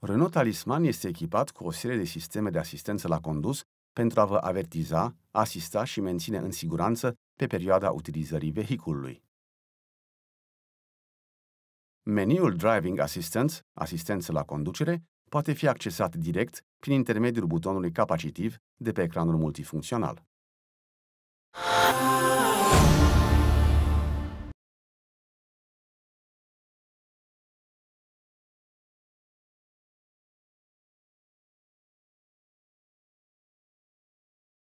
Renault Talisman este echipat cu o serie de sisteme de asistență la condus pentru a vă avertiza, asista și menține în siguranță pe perioada utilizării vehiculului. Meniul Driving Assistance, asistență la conducere, poate fi accesat direct prin intermediul butonului capacitiv de pe ecranul multifuncțional.